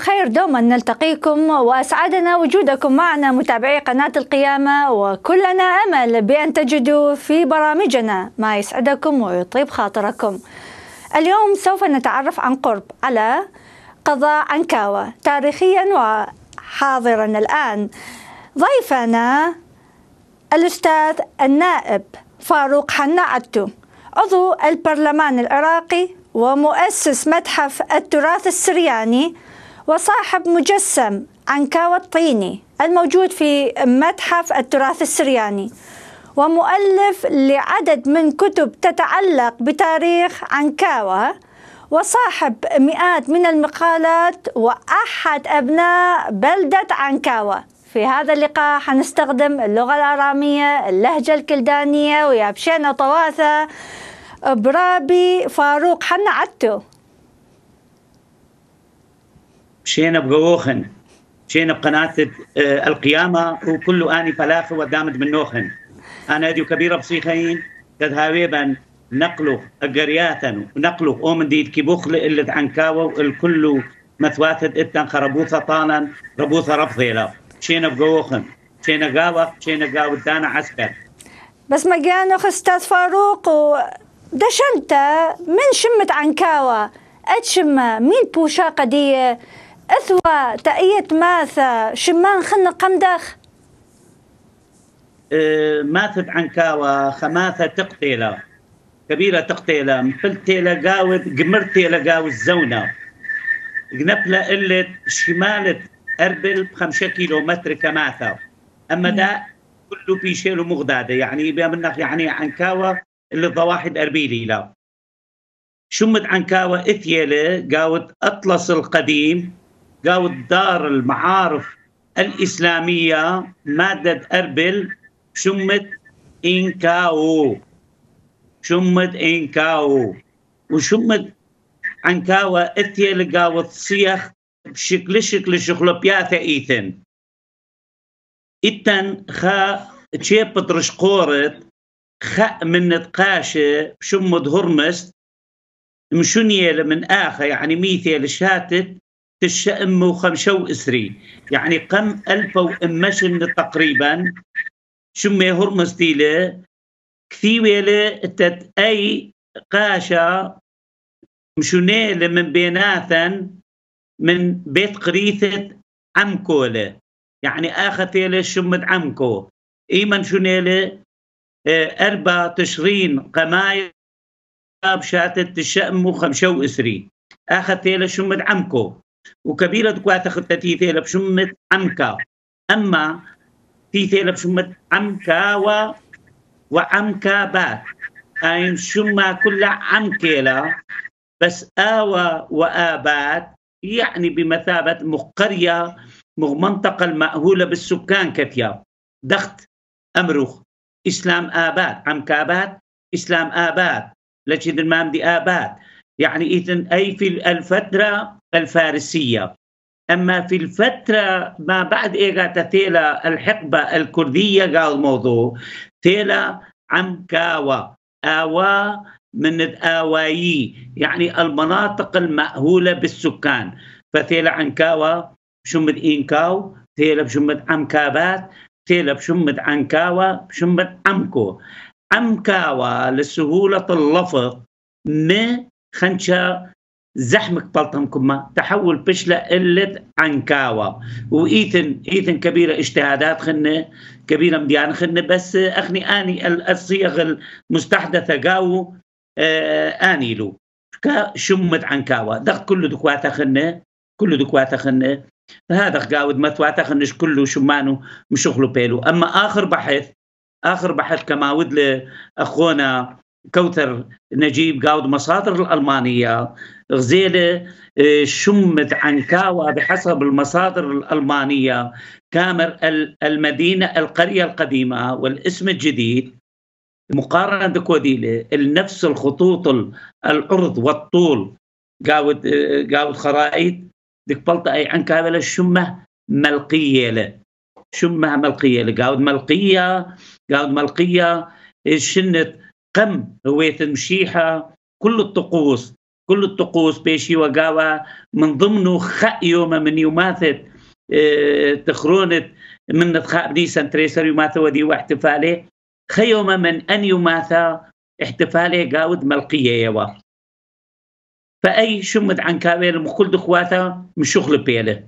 الخير دوما نلتقيكم وأسعدنا وجودكم معنا متابعي قناة القيامة وكلنا أمل بأن تجدوا في برامجنا ما يسعدكم ويطيب خاطركم اليوم سوف نتعرف عن قرب على قضاء عنكاوة تاريخيا وحاضرا الآن ضيفنا الأستاذ النائب فاروق حنا عدتو عضو البرلمان العراقي ومؤسس متحف التراث السرياني وصاحب مجسم عنكاوى الطيني الموجود في متحف التراث السرياني ومؤلف لعدد من كتب تتعلق بتاريخ عنكاوى وصاحب مئات من المقالات وأحد أبناء بلدة عنكاوى في هذا اللقاء حنستخدم اللغة الآرامية اللهجة الكلدانية ويابشينا طواثة برابي فاروق حنا عدتو مشينا بقووخن مشينا بقناة آه، القيامة وكل آني فلاخ ودامد من نوخن أنا ديو كبيرة بصيخين هاويبا نقله قرياتا نقله أومن ديد كيبوخل اللي عنكاوة الكل مثواثد إتن خربوثة طانا ربوثة له مشينا بقووخن مشينا قاوة مشينا قاوة دانا عسكر بس ما جانا استاذ فاروق ودشنت من شمت عنكاوة اتشمة مين بوشا قدية اثوى تأية ماثا شمان خن قمدخ إيه ماثت عنكاوة خماثة تقتيلة كبيرة تقتيلة مفلتيلا قاود قمرتيلا قاود زونة قنبلة قلت شمالة أربل بخمسة كيلو متر كماثة أما ده كله بيشيلو مغدادة يعني منك يعني عنكاوة اللي الضواحي أربيلي لا شمت عنكاوة إثيالة قاود أطلس القديم قاود دار المعارف الإسلامية مادة أربل شمت إنكاو شمت إنكاو وشمت عنكاوا إتيا لقاوة صيخ بشكل شكل شكل بياثة إيثن إتن خا تشيبت رشقورت خا من نتقاش شمت هرمست مشونية من آخر يعني ميثي لشاتت تشا امه وخمشة واسري يعني قم ألف وامشن تقريبا شمي ديلا كثي ويلا تت اي قاشا مشونيلة من بيناثا من بيت قريثة عمكولة يعني اخذ شمد عمكو ايمن شونيلة آه، اربع تشرين قماية شاتت الشأم وخمشة وإسري أخذ تيلة شمد عمكو وكبيرة دكوا تاخد تيثيلة بشمة عمكا أما تيثيلة بشمة عمكا و وعمكا بات أين يعني شما كل عمكيلة بس آوى وآبات يعني بمثابة مقرية منطقة المأهولة بالسكان كتيا دخت أمروخ إسلام آبات عمكابات إسلام آبات لجد دي آبات يعني إذن أي في الفترة الفارسية أما في الفترة ما بعد إيغا تثيلا الحقبة الكردية قال موضوع تيلا عم كاوا آوا من الآوايي يعني المناطق المأهولة بالسكان فثيلا عنكاوا بشمة إنكاو تيلا بشمة عمكابات ثيلا بشمة عنكاوا بشمة عمكو كاوا لسهولة اللفظ م خنشا زحمك بلطم كما تحول بشلة قلة عنكاوة وإيثن إيثن كبيرة اجتهادات خنة كبيرة مديان خنة بس أخني آني الصيغ المستحدثة قاو آه آني له شمت عنكاوة دق كله دكواتة خنة كله دكواتة خنة هذا قاود ما خنش كله شمانه مشغلو بيلو أما آخر بحث آخر بحث كما ود لأخونا كوثر نجيب قاود مصادر الألمانية غزيلة آه، شمت كاوا بحسب المصادر الألمانية كامر المدينة القرية القديمة والاسم الجديد مقارنة بكوديلة نفس الخطوط العرض والطول قاود آه، قاود خرائط ديك بلطة أي عنكاوى شمة ملقية له شمها ملقية قاود ملقية قاود ملقية شنت قم هويت المشيحة كل الطقوس كل الطقوس بيشي وقاوة من ضمنه خأيوم من يماثت آه، تخرونة من نتخاء بديسان تريسر يماثل ودي واحتفاله خيوم من أن يماثل احتفاله قاود ملقية يوا فأي شمد عن كابير مخل دخواته مش شغل بيله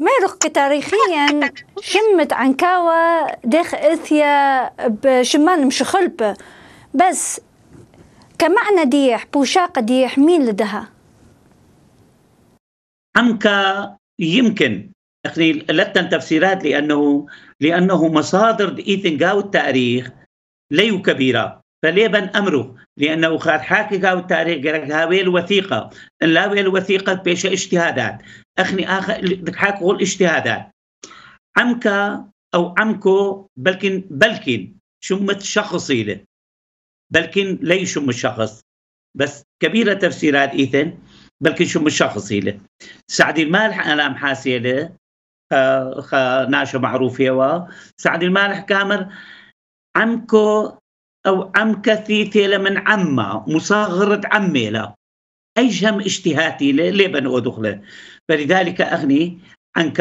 ميرق تاريخيا شمت عنكاوة دخ إثيا بشمان مشخلبة بس كمعنى ديح بوشاق ديح مين لدها عمكا يمكن أخني لتن تفسيرات لانه لانه مصادر ايثن جاو التاريخ ليو كبيره فليبن امره لانه قد حاكي جاو التاريخ هاوي الوثيقه لاوي الوثيقه بيش اجتهادات اخني اخر قول الاجتهادات عمكا او عمكو بلكن بلكن شمت شخصي له بلكن لا يشم الشخص بس كبيره تفسيرات ايثن بلكن يشم الشخص هي سعد المالح انا محاسيله ناشا معروف يوا سعد المالح كامر عمكو او عمك ثيثيلة من عمة مصغرة أيش هم اجتهاتي ليه بنو دخله فلذلك اغني عن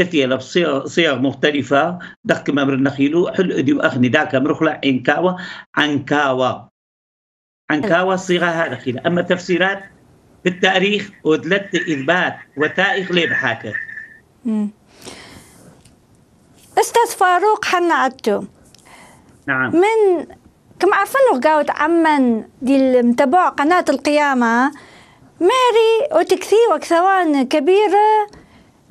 اتيلا بصيغ مختلفة دق ما نخيلو حل اديو اخني داك مرخلا انكاوا عنكاوا عنكاوا صيغة هذا خيلة اما تفسيرات بالتاريخ ودلت اثبات وثائق ليه بحاكر استاذ فاروق حنا عدتو نعم من كم عارفين قاوت عمن دي متابع قناة القيامة ماري وتكثير وكثوان كبيرة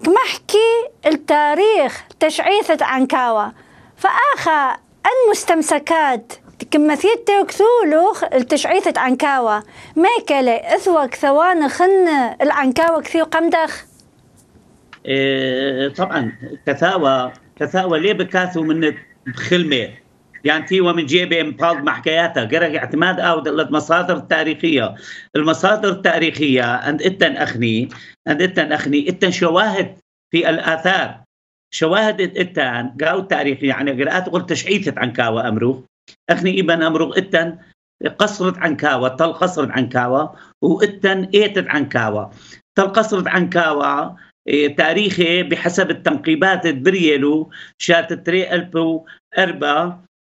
حكي التاريخ تشعيثة عنكاوة فآخا أن مستمسكات كمثيت تيوكثولوخ التشعيثة عنكاوة ميكالي إثوك ثوان خن العنكاوة كثير قمدخ إيه طبعا كثاوة كثاوة ليه بكاثو من بخلمه يعني في من جيب انفاض مع حكاياتها غير اعتماد او المصادر التاريخيه المصادر التاريخيه عند اتن اخني عند اتن اخني اتن شواهد في الاثار شواهد اتن قاو التاريخ يعني قراءات قلت تشعيثت عن كاوا امروخ اخني ابن امروخ اتن قصرت عن كاوا تل قصرت عن كاوا واتن ايتت عن كاوا تل قصرت عن كاوا إيه، تاريخي بحسب التنقيبات البريلو شات تري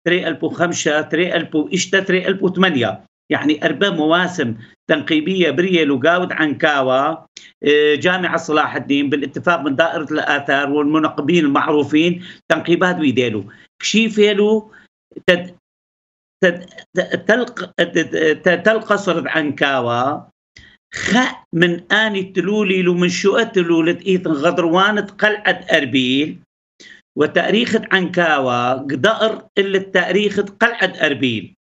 3005 3006 3008 يعني أربع مواسم تنقيبية برية لوغاود كاوا إيه، جامعة صلاح الدين بالاتفاق من دائرة الآثار والمنقبين المعروفين تنقيبات ويديلو كشيفيلو تد تلق عن كاوا خ من آن تلولي لو من شو تلولت إيثن غدروانة تقلعت أربيل وتاريخ عنكاوا قدر إلا التاريخ قلعة أربيل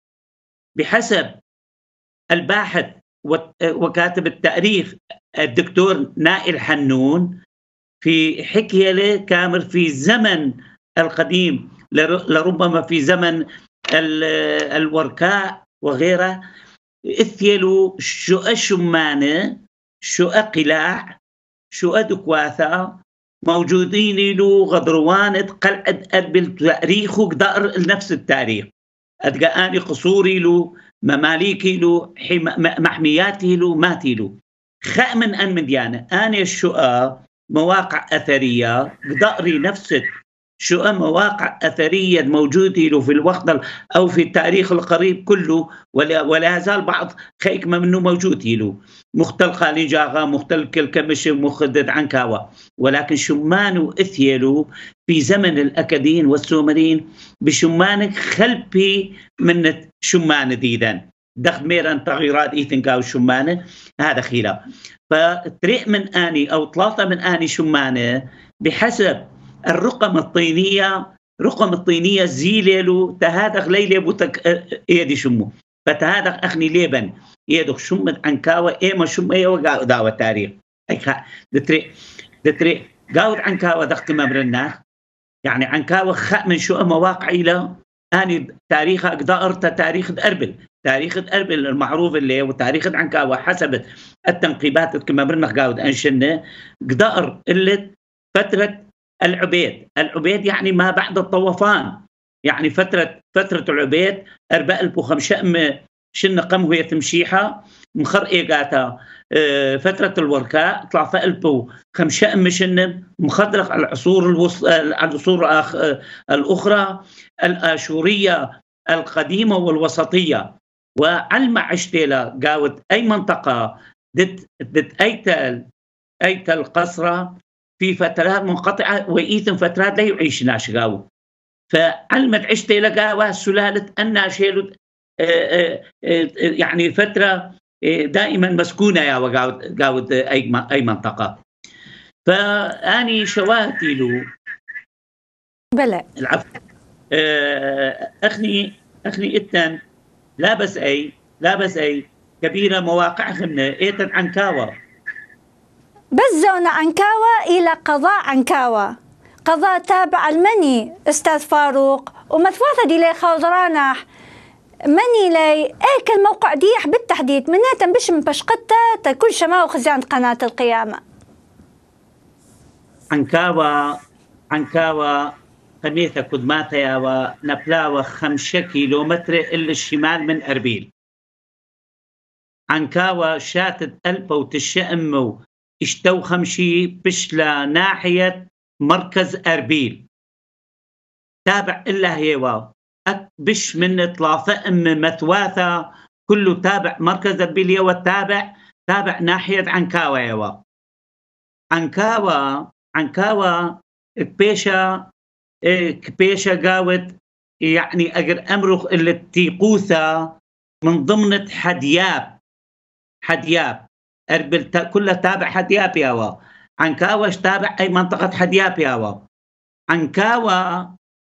بحسب الباحث وكاتب التأريخ الدكتور نائل حنون في حكي له كامل في زمن القديم لربما في زمن الوركاء وغيره اثيلوا شو شمانة شو قلاع شو دكواثة موجودين له غدروان اتقل أدقل تاريخه قدر نفس التاريخ أدقاني قصوري له مماليكي له محمياتي له ماتي له خاء من أن من ديانة أنا الشقاء مواقع أثرية قدري نفس شو مواقع أثرية موجودة في الوقت أو في التاريخ القريب كله ولا, ولا يزال بعض خيك منه موجود له مختل خالجاغا مختل كلكمش مخدد عنكاوا ولكن شمانو اثيلو في زمن الأكاديين والسومرين بشمانك خلبي من شمان ديدان دخميرا تغييرات ايثنكا وشمانه هذا خلاف فطريق من اني او ثلاثه من اني شمانه بحسب الرقم الطينية رقم الطينية زيليلو تهادغ ليلي بوتك ايدي شمو فتهادغ أخني ليبن يدخ شم عنكاوة ايما شم ايوة داوة تاريخ ايكا دتري دتري قاود عنكاوة دخت ممرنا يعني عنكاوة خاء من شو مواقع إلى أني تاريخ أرتا تاريخ أربل تاريخ أربل المعروف اللي وتاريخ عنكاوة حسب التنقيبات كما برنا قاود أنشنة قدر اللي فترة العبيد العبيد يعني ما بعد الطوفان يعني فترة فترة العبيد أرباء البوخمشأم شن هي تمشيحة مخر إيقاتا آه، فترة الوركاء طلع فقلبو خمشاء شن مخدرق العصور الوص... العصور الأخرى الآشورية القديمة والوسطية وعلم عشتيلا قاوت أي منطقة دت, دت أي أيتل قصرة في فترات منقطعة وإيثن فترات لا يعيش ناشقاو فعلمت عشت لقاوها سلالة أن شيلو آه، آه، آه، يعني فترة دائما مسكونة يا وقاود أي منطقة فأني شواهدي له بلى العفو أخني أخني إتن لا بس أي لا بس أي كبيرة مواقع خمنا إيتن كاور بزون عنكاوى إلى قضاء عنكاوى قضاء تابع المني أستاذ فاروق دي لي خضرانح مني لي ايه الموقع موقع ديح بالتحديد من تنبش من بشقتة كل شما وخزان قناة القيامة عنكاوى عنكاوى خميثة كدماتا يا ونبلاوة خمسة كيلومتر إلى الشمال من أربيل عنكاوى شاتت ألف وتشأمو اشتو خمشي بش لناحية مركز أربيل تابع إلا هي واو بش من إطلافة أم متواثة كله تابع مركز أربيل يوا تابع تابع ناحية عنكاوا يوا عنكاوا عنكاوا كبيشة كبيشة قاوت يعني أجر أمرخ اللي تيقوثة من ضمنة حدياب حدياب اربل كلها تابع حديابياوا عنكاوا تابع اي منطقه حديابياوا عنكاوا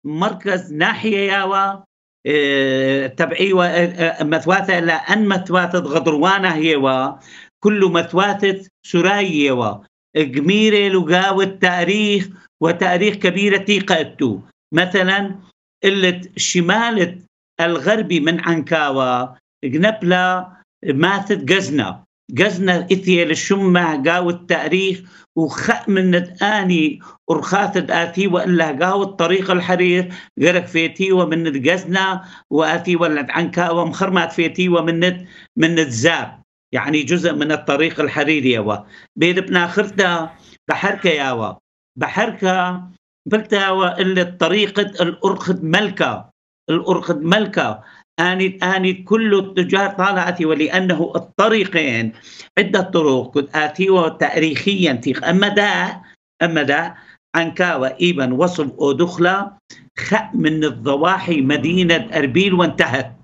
مركز ناحيه ياوا إيه تبعيوا إيه, إيه، مثواثة لأن مثواثة غضروانة هيوا كل مثواثة سراي هوا قميرة لقاوة تاريخ وتاريخ كبيرة تيقأتو مثلا اللي شمال الغربي من عنكاوا قنبلة ماثت قزنا جزنا الإثية للشمة قاو التاريخ وخأ من آني ورخاثد آتي وإلا قاو الطريق الحرير قرك فيتي ومن جزنا وآتي ولد عنكا ومخرمات فيتي ومن من زاب يعني جزء من الطريق الحريري يوا بيد بناخرتا بحركة يوا بحركة بلتا وإلا الطريقة الأرخد ملكة الأرخد ملكة اني اني كل التجار طالعت ولأنه الطريقين عدة طرق آتيو تاريخيا في أما دا أما دا عنكا وإيبا وصل أودخلا خأ من الضواحي مدينة أربيل وانتهت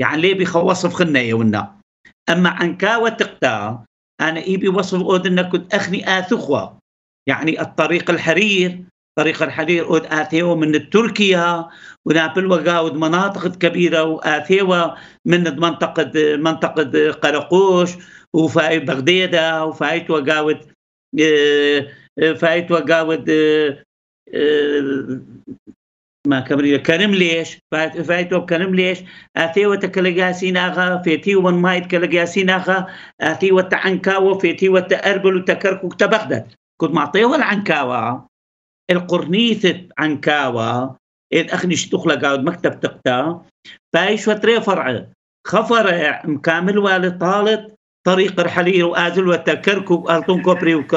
يعني ليه بخ وصف يا ونا أما عنكا وتقتا أنا إيبي وصف أودنا كنت أخني اثخوا يعني الطريق الحرير طريق الحرير اود اثيو من تركيا ونابل وقاود مناطق كبيرة وآثيوا من منطقة منطقة قرقوش وفاي بغدادة وفايت وقاود آه، آه، فايت وقاود آه، ما كبر كرم ليش فايت فايت وكرم ليش آثي ياسين أغا فيتي ومن ما ياسين أغا آثي وتعنكاو فيتي وتأربل وتكركو تبغدد كنت معطيه العنكاوة القرنيثة أخني الأخنش لقاود مكتب تقتا بايش وتري فرع خفر مكامل طالت طريق الحليل وآزل وتكركو ألتون كوبري وك...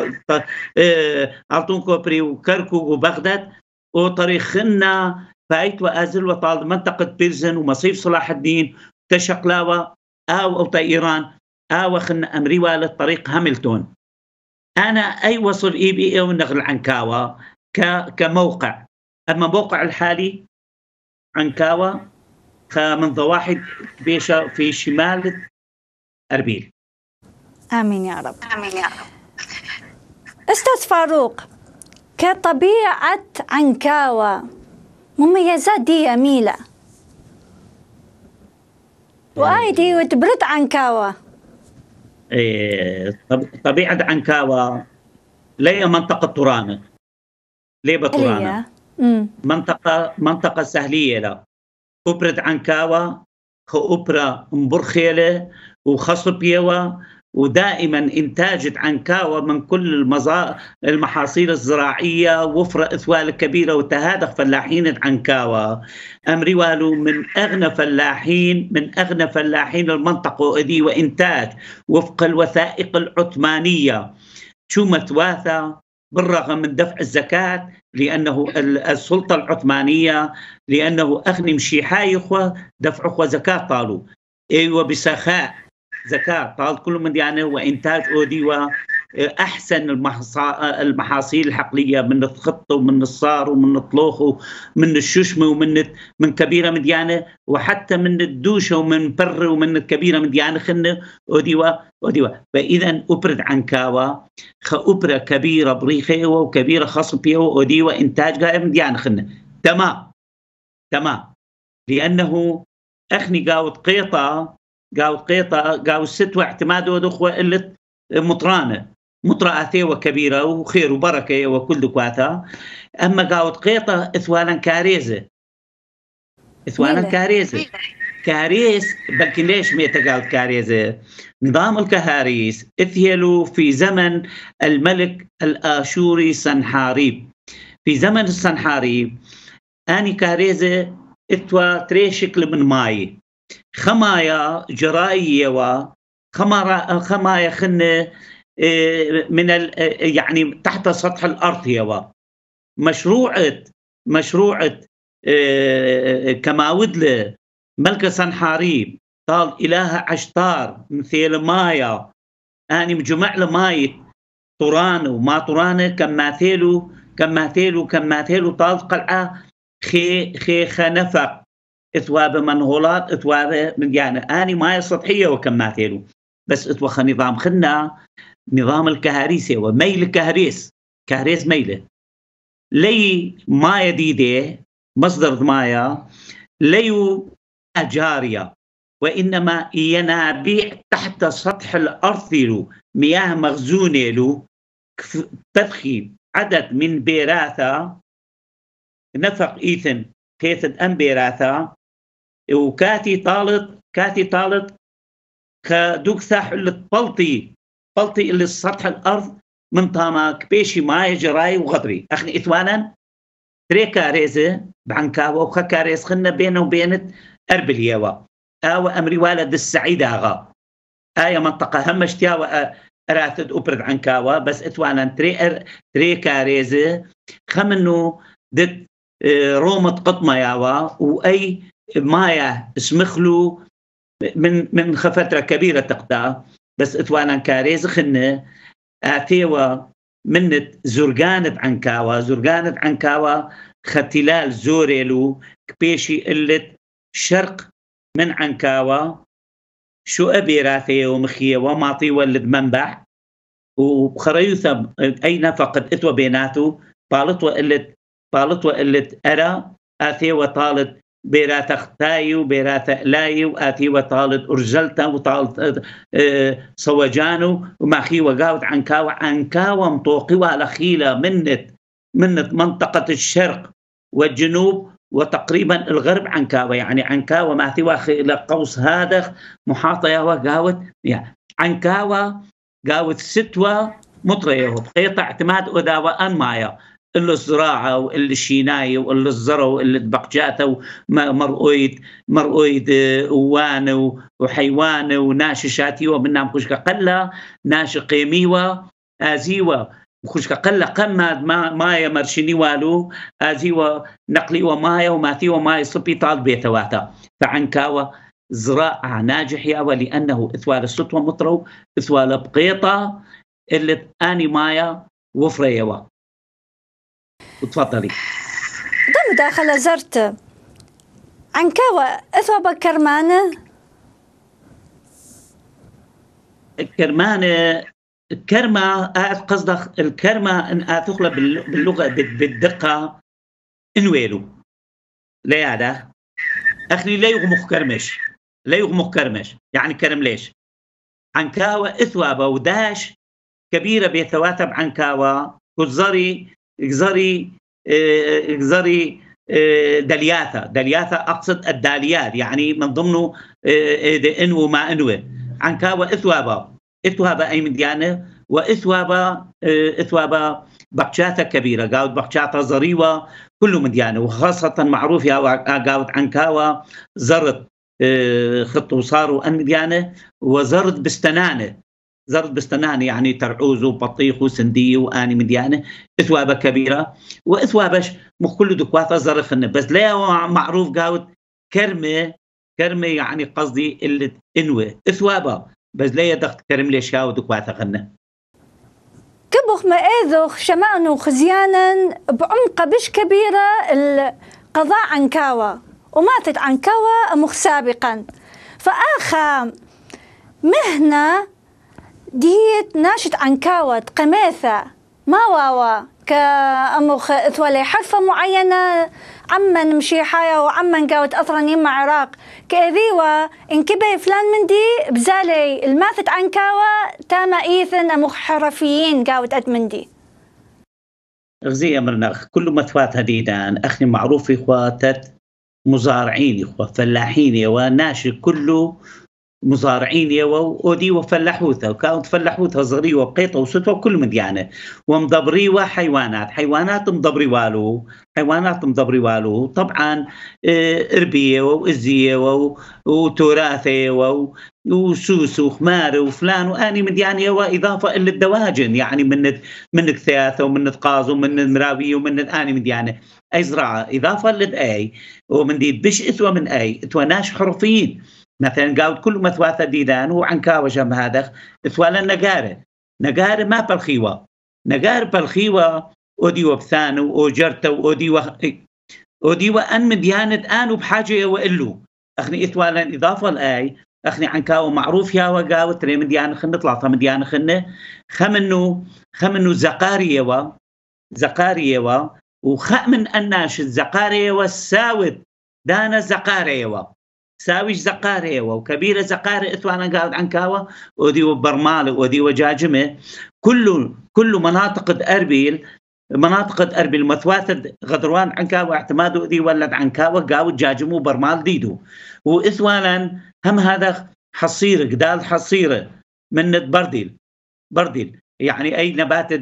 آه، ألتون كوبري وكركو وبغداد وطريق خنا فايت وآزل وطالت منطقة بيرزن ومصيف صلاح الدين تشقلاوة أو أو إيران أو خنا أمري والي طريق هاملتون أنا أي وصل إي بي إي ونغل عنكاوا كموقع اما موقع الحالي عنكاوا فمن ضواحي بيشا في شمال اربيل امين يا رب امين يا رب استاذ فاروق كطبيعه عنكاوا مميزات دي جميله وايدي آه. وتبرد عنكاوا إيه طبيعه عنكاوا لي منطقه ترانه ليبة تورانا منطقة منطقة سهلية لا أبرد عنكاوا أبرا مبرخيلة وخصبيوة ودائما انتاجت عنكاوة من كل المزا... المحاصيل الزراعية وفر إثوال كبيرة وتهادق فلاحين عنكاوة أمري والو من أغنى فلاحين من أغنى فلاحين المنطقة إذي وإنتاج وفق الوثائق العثمانية شو متواثه بالرغم من دفع الزكاة لأنه السلطة العثمانية لأنه أخني مشي حاي إخوة دفع إخوة زكاة طالوا أيوة بسخاء زكاة طال كل من يعني وإنتاج أودي احسن المحاصيل الحقليه من الخط ومن الصار ومن الطلوخ ومن الششمه ومن من كبيره مديانه وحتى من الدوشه ومن بر ومن الكبيره مديانه خنه وديوا وديوا فاذا ابرد عن كاوا ابره كبيره بريخه وكبيره خصب فيها وديوا انتاج قائم مديانه خنه تمام تمام لانه اخني قاوت قيطه قاوت قيطه قاوت ست واعتماد ودخوه قلت مطرانه مطرأة وكبيرة وخير وبركة وكل دكواتا أما قاوت قيطة إثوالا كاريزة إثوالا كاريزة كاريس بلكن ليش ميتا قال كاريزة نظام الكهاريس اثيلوا في زمن الملك الآشوري سنحاريب في زمن السنحاريب آني كاريزة اتوا تري شكل من ماي خمايا جرائية و خمايا خنة من يعني تحت سطح الارض يوا مشروعة مشروعة آه، كماودلة ملكة سنحاريب قال إله عشتار مثيل مايا أني مجمع لماي طران وما طران كما ماثيلو كما ماثيلو كما ماثيلو طال قلعة خي خي خنفق اثواب من هولات اثواب من يعني اني ماي سطحيه وكما ماثيلو بس اتوخى نظام خنا نظام الكهاريسي وميل كهريس كهريس ميله لي مايا ديدي مصدر مايا ليو جارية وإنما ينابيع تحت سطح الأرض له مياه مخزونة له تبخي عدد من بيراثة نفق إيثن خيثة أم بيراثة وكاتي طالت كاتي طالت كدوك حلة بلطي بلطي اللي سطح الارض من طامك بيشي ماي جراي وغبري اخني اتوانا تريكا ريزة بعنكاوا وخكا ريز خنا بينه وبينت اربليوا او امري والد السعيد اغا ايا منطقة هم اشتيا آه، راتد اوبرد عنكاوا بس اتوانا تري تريكا ريزة خمنو دت آه، رومة قطمة ياوا واي مايا اسمخلو من من فترة كبيرة تقدا بس اتوانا كاريز خنه اتيوا منت زرقانت عنكاوا زرقانت عنكاوا ختلال زوريلو كبيشي قلت شرق من عنكاوا شو أبي راثي ومخية وماطي ولد منبع وبخريوثم أي نفقد إتوا بيناتو بالطوة قلت بالطوة قلت أرى آثي وطالت بيرا اختاي بيرا تقلايو واتي وطالد أرجلتا وطالد آه، سوجانو وماخي وقاوت عنكاو عنكاو مطوقي والخيلة منت منت منطقة الشرق والجنوب وتقريبا الغرب عنكا يعني وما ما ثوى قوس هادخ محاطة يهوى قاوت يعني عنكا قاوت ستوى مطريه بخيطة اعتماد وان مايا اللي الزراعة واللي الشيناية واللي الزرع واللي دبقجاتة مرؤيد مرؤيد آه، وانو وحيوان وناش شاتي إيوه، ومنام نعم، قلة ناش قيميوة آزيوة خشك قلة قمة ما مايا مرشني والو آزيوة نقلي ومايا إيوه وماتي ومايا إيوه صبي طال بيتواتا فعنكاوة زراعة ناجحة ولأنه إثوال السطوة مطرو إثوال بقيطة اللي آني مايا وفريوة وتفضلي داخل زرت عنكاوة إثوبة كرمانة الكرمانة الكرمة آه، قصدك الكرمة إن آه، تخلى باللغة بالدقة إنويلو لا يعدا أخلي لا يغمخ كرمش لا يغمخ كرمش يعني كرم ليش عنكاوة إثوابة وداش كبيرة بيتواتب عنكاوة كزري اجزري اجزري آه، آه، دلياثة دلياثة أقصد الداليات يعني من ضمنه آه، إنو ما انو عنكا وإثوابا إثوابا أي من ديانة وإثوابا إثوابا بقشاتا كبيرة قاود بقشاتا زريوة كله من ديانة وخاصة معروف يا قاود عنكاوة زرد خطو وصار أن ديانة وزرد بستنانة زرد بستنان يعني ترعوز وبطيخ وسندية وآني مديانة إثوابة كبيرة وإثوابش كل دكواته زرخنا بس لا معروف قاوت كرمة كرمة يعني قصدي اللي انوي إثوابة بس لا يدخت كرم ليش قاوت دكواته غنى كبخ ما إذخ شمعنو خزيانا بعمق بش كبيرة القضاء عن كاوا وماتت عن كاوا مخ سابقا فآخا مهنة ديت ناشت عنكاوة قماثة ما واوا كأمخ إثولي حرفة معينة عما نمشي حايا وعما نقاوت أثرا يما عراق كأذيوة انكبه فلان من دي بزالي الماثت عنكاوة تاما إيثن أمخ حرفيين قاوت أد من دي غزي أمرناخ كل مثوات هديدان أخني معروف إخواتت مزارعين إخوة فلاحين وناشي كله مزارعين يوا اودي وفلاحوثة وكانت فلاحوثة صغري وقيطة وسطوة كل مديانة ومضبري وحيوانات حيوانات مضبري والو حيوانات مضبري والو طبعا آه، اربية وازية وتراثة وسوس وخمار وفلان واني مديان يوا اضافة إلى الدواجن يعني من من كثاثة ومن قاز ومن المراوية ومن اني مديانة اي زراعة اضافة للاي ومن دي بش اثوى من اي اثوى ناش حرفيين مثلا قال كل مثواثة ديدان وعنكا وجم هذا ثوالا نقارة نقارة ما بالخيوة نقار بالخيوة أودي وبثانو وأوجرتا اودي و... أودي وأن مديانة آن وبحاجة وإلو أخني إثوالا إضافة الآي أخني عنكا معروف يا وقا تري مديانة خنة طلعتا مديانة خنة خمنو خمنو زقاريوا زقاريوا اناش الزقاري زقاريوا الساود دانا زقاريوا ساويش زقاري وكبيرة زقاري اتوانا قاعد عنكاوة وذي برمالة وذي وجاجمة كل كل مناطق أربيل مناطق أربيل مثواث غدروان عنكاوة اعتماد وذي ولد عنكاوة قاو جاجمو برمال ديدو وإثوانا هم هذا حصير قدال حصيرة من برديل برديل يعني اي نبات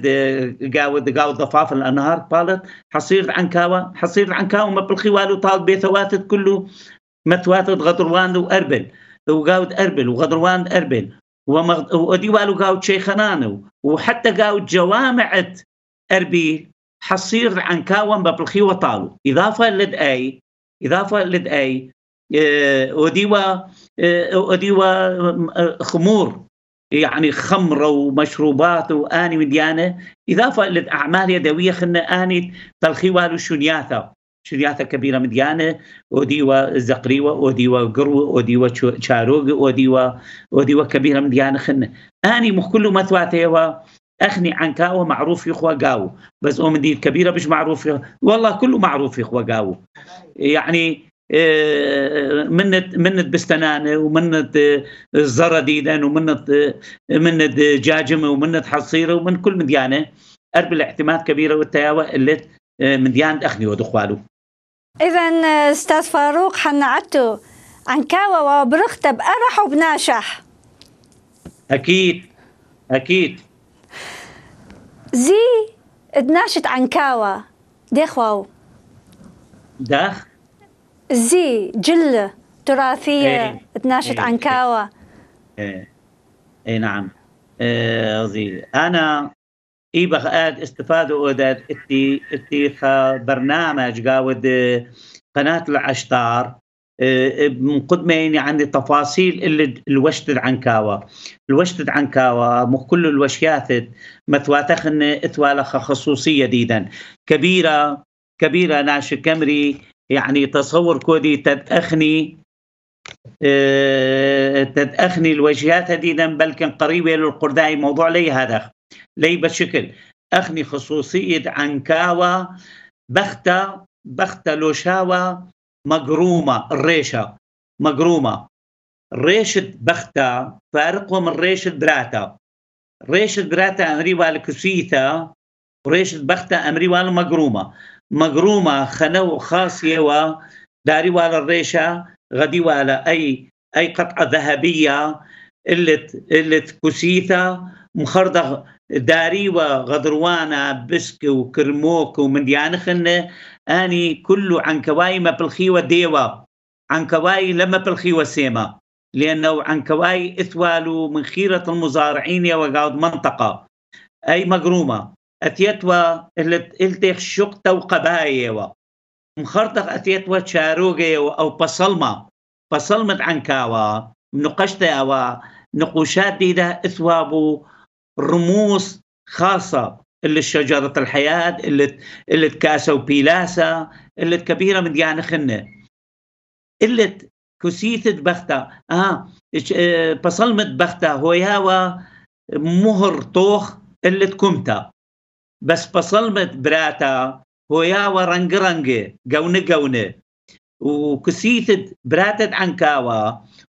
قاود قاود ضفاف الانهار طالت حصير عنكاوه حصير عنكاوه ما بالخوال وطال بثواتت كله متواتد غدروان و أربل وقاود أربل غدروان أربل ومغ... وديوالو قاود شيخنانو وحتى قاود جوامعة أربيل حصير عن كاوان ببلخي وطالو إضافة لد أي إضافة لد أي وديوا آه، آه، وديوا آه، خمور يعني خمرة ومشروبات وآني وديانة إضافة للأعمال يدوية خنا آني تلخيوال وشنياثة و الكبيره مديانه اوديوا زقريوه اوديوا چاروگ اوديوا شاروق اوديوا اوديوا كبيره مديانه خنه اني مخكلو مثواتي و اخني عنك معروف يخوى قاو بس دي الكبيره مش معروف والله كله معروف يخوى قاو يعني اه، منت منت بستنانه ومنت زرديدن ومنت منت اه، اه، جاجمه ومنت حصيره ومن كل مديانه قرب الاعتماد كبيره والتياوه اللي مديان اخني ودخواله إذا أستاذ فاروق حنعتو عن كاوا وبرخت بقرح وبناشح أكيد أكيد زي اتناشت عن كاوا دخواو دخ زي جلة تراثية ايه. تناشط ايه. عن كاوا ايه. ايه نعم ايه أنا ای بەخئات استفاده اتي ئتیخە برنامج قاود آه، قناة العشتار آه، آه، قدمين يعني عندي تفاصيل اللي الوشت العنكاوة الوشت العنكاوة مو كل الوشيات مثواتخن اتوالخ خصوصية ديدا كبيرة كبيرة ناش كمري يعني تصور كودي تدأخني تدأخني الوجهات ديدا بل كان قريبة للقرداي موضوع لي هذا لي بشكل أخني خصوصية عنكاوة بختة بختة لوشاوة مقرومة الريشة مقرومة ريشة بختة فارقهم من ريشة براتة ريشة دراتا أمري والكسيتا ريشة بختة أمري والمقرومة مقرومة خنو خاصية و داري والا الريشة غدي والا أي أي قطعة ذهبية اللي اللي كسيتا مخردق داري وغدروانا بسك وكرموك ومن ديانخن آني كلو عن كواي ما بالخيوة ديوة عن كواي لما بالخيوة سيما لأنه عن كواي اثوالو من خيرة المزارعين وقاعد منطقة أي مقرومة أتيتوا التخ شقتا وقبايا مخرطخ أتيتوا تشاروغيوا أو بصلمة بصلمة عن كاوا منقشتا أوا نقوشات ديدا اثوابو رموز خاصه اللي شجرة الحياة اللي اللي تكاسة وبيلاسة اللي كبيرة من ديانة خنة اللي كسيت بختة آه،, آه بصلمة بختة ياوا مهر طوخ اللي تكمتا بس بصلمة براتا هو ياوا رنج رنج قونة قونة وكسيتة براتت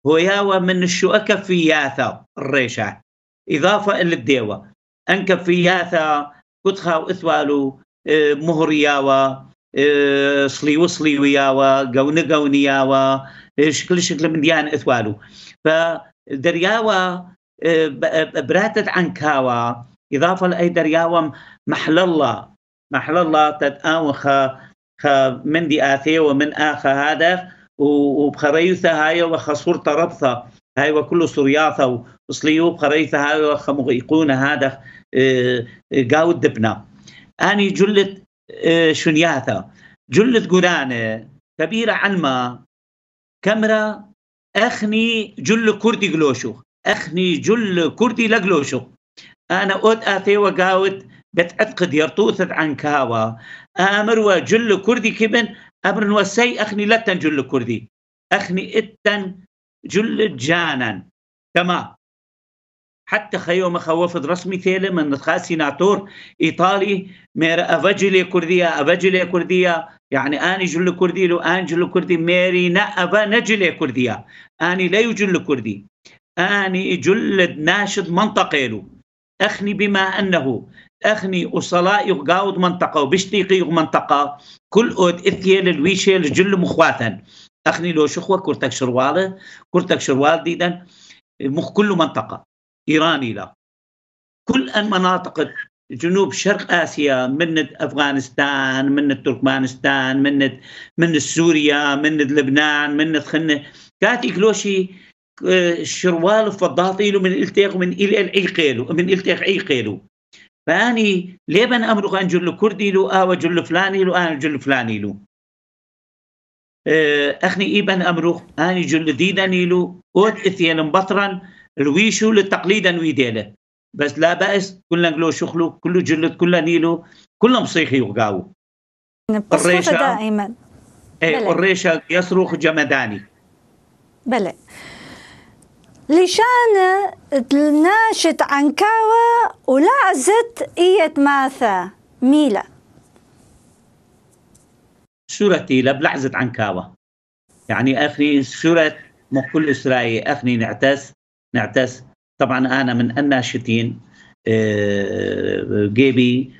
هو ياوا من الشؤكة في ياثا الريشة إضافة إلى الديوة أنك في ياثا كتخا وإثوالو آه، مهرياوة آه، صلي وصلي وياوة قون قوني ياوة آه، شكل شكل من ديان إثوالو فدرياوة براتت كاوا إضافة لأي درياوة محل الله محل الله تتآو خا خا من دي آثي ومن آخا هذا وبخريثة هاي وخصور ربثة هاي وكل سرياثة وصليوب خريثة هاي وخمغيقون هذا آه، آه، قاود دبنا أني جلت آه، شنياثة جلت قرانة كبيرة علما كاميرا أخني جل كردي قلوشو أخني جل كردي لقلوشو أنا أود آثي وقاود بتعتقد يرطوث عن كاوا آمر وجل كردي كبن أمر وسي أخني لتن جل كردي أخني إتن جلد جانا تمام حتى خيو مخوفض رسمي تيلي من خاسي سيناتور إيطالي مير أفجلي كردية أفجلي كردية يعني آني جل كردي لو آن جل كردي ميري نأبا نجلي كردية آني لا يجل كردي آني جلد ناشد منطقة له أخني بما أنه أخني أصلاء يغاود منطقة وبشتيقي منطقة كل أود إثيال الويشيل جل مخواتن اخني لو شخوه كرتك شرواله كرتك شروال ديدا مخ كل منطقه ايراني لا كل ان مناطق جنوب شرق اسيا من افغانستان من تركمانستان من من سوريا من لبنان من خنه كاتي كلوشي آه، شروال فضاطيلو من التيق من الى العيقيلو من التيق عيقيلو فاني ليبن امرق ان جل كردي لو اه وجل فلاني لو اه جل فلاني لو أخني إيبن أمروخ أني جلدينا نيلو اوت إثيان مبطرا الويشو للتقليد ويديله بس لا بأس كلنا نقولوا شخلو كل جلد كل نيلو كله مصيخي وقاو الريشة دائما ايه الريشة يصرخ جمداني بلى لشان تناشت عنكاوا ولا إيت ماثا ميلا شرتي عن عنكاوة يعني أخني سورة من كل إسرائيل أخني نعتس نعتس طبعا أنا من الناشطين آه، جيبي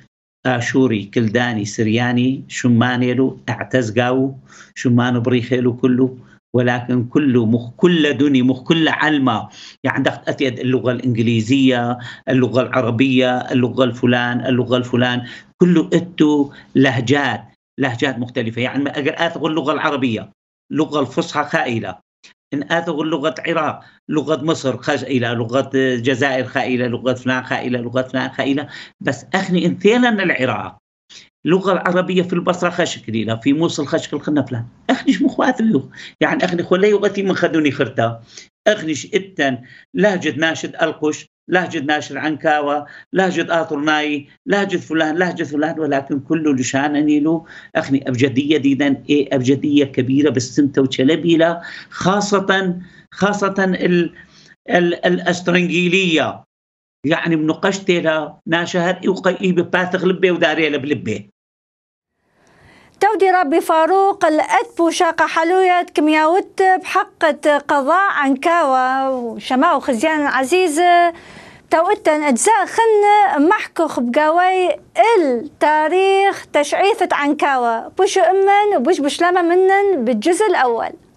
آشوري كلداني سرياني له اعتز قاو شمانو بريخيلو كله ولكن كله مخ كل دني مخ كل علمة يعني دخلت أتيت اللغة الإنجليزية اللغة العربية اللغة الفلان اللغة الفلان كله إتو لهجات لهجات مختلفة يعني ما أقدر اللغة العربية اللغة الفصحى خائلة إن آثغ لغة العراق لغة مصر خائلة لغة الجزائر خائلة لغة فلان خائلة لغة فلان خائلة بس أخني انثيلا العراق اللغة العربية في البصرة خشكليلة في موصل خشكل خنفلة مخوات مخواتي يعني أخني خلي لغتي من خدوني خرتا أخنيش إتن لهجة ناشد ألقش لهجة ناشر عنكاوة لهجة آثر ناي لهجة فلان لهجة فلان ولكن كل لشان نيلو أخني أبجدية ديدا إيه أبجدية كبيرة بسمتة وشلبيلة خاصة خاصة ال ال الأسترنجيلية يعني منقشتي لا ناشهر إيوقي بباثغ لبي وداري لبلبي تودي ربي فاروق الأدب وشاقة حلوية كمياوت بحقة قضاء عنكاوة وشماء وخزيان عزيزة تو أجزاء خن محكوخ بقاوي التاريخ تشعيثة عنكاوا بوشو أمن وبوش بشلامة منن بالجزء الأول